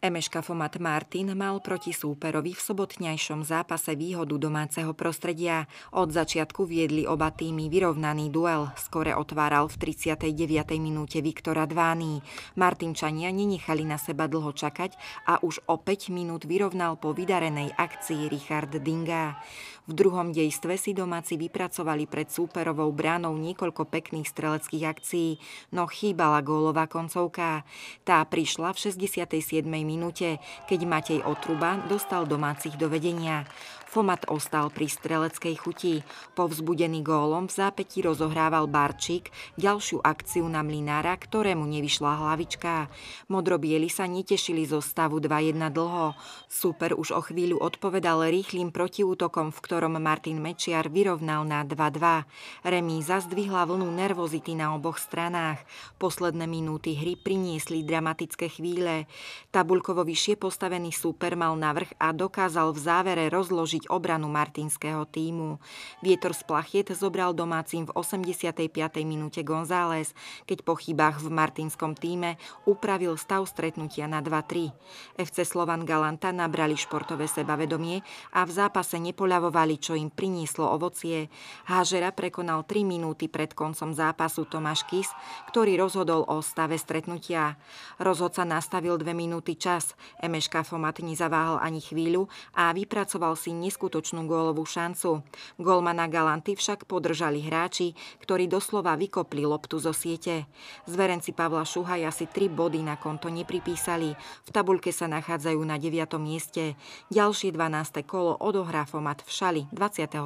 Emeška Fomat Martin mal proti súperovi v sobotňajšom zápase výhodu domáceho prostredia. Od začiatku viedli oba týmy vyrovnaný duel. Skore otváral v 39. minúte Viktora Dvány. Martinčania nenechali na seba dlho čakať a už o 5 minút vyrovnal po vydarenej akcii Richard Dinga. V druhom dejstve si domáci vypracovali pred súperovou bránou niekoľko pekných streleckých akcií, no chýbala gólová koncovka. Tá prišla v 67 minúte, keď Matej Otruba dostal domácich do vedenia. Fomat ostal pri streleckej chuti. Povzbudený gólom v zápäti rozohrával Barčík ďalšiu akciu na Mlinára, ktorému nevyšla hlavička. Modrobieli sa netešili zo stavu 2-1 dlho. Super už o chvíľu odpovedal rýchlým protiútokom, v ktorom Martin Mečiar vyrovnal na 2-2. Remíza zdvihla vlnu nervozity na oboch stranách. Posledné minúty hry priniesli dramatické chvíle. Tabuľka Nakoľko vyššie postavený súper mal navrh a dokázal v závere rozložiť obranu martinského týmu. Vietor z plachiet zobral domácim v 85. minúte González, keď po chybách v martinskom týme upravil stav stretnutia na 2-3. FC Slovan Galanta nabrali športové sebavedomie a v zápase nepoľavovali, čo im prinieslo ovocie. Hážera prekonal 3 minúty pred koncom zápasu Tomáš Kis, ktorý rozhodol o stave stretnutia. Rozhodca nastavil 2 minúty čas čas. Emeška Fomat nezaváhal ani chvíľu a vypracoval si neskutočnú gólovú šancu. Golmana Galanty však podržali hráči, ktorí doslova vykopli loptu zo siete. Zverenci Pavla Šuhaja si tri body na konto nepripísali. V tabulke sa nachádzajú na 9. mieste. Ďalšie 12. kolo odohrá Fomat v Šali 22.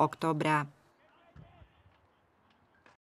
októbra.